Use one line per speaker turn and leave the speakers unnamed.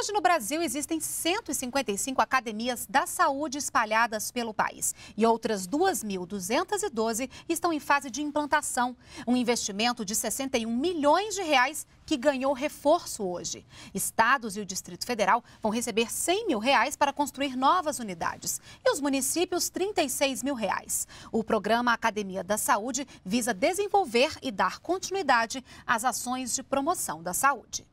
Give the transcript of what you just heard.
Hoje no Brasil existem 155 academias da saúde espalhadas pelo país e outras 2.212 estão em fase de implantação. Um investimento de 61 milhões de reais que ganhou reforço hoje. Estados e o Distrito Federal vão receber 100 mil reais para construir novas unidades e os municípios 36 mil reais. O programa Academia da Saúde visa desenvolver e dar continuidade às ações de promoção da saúde.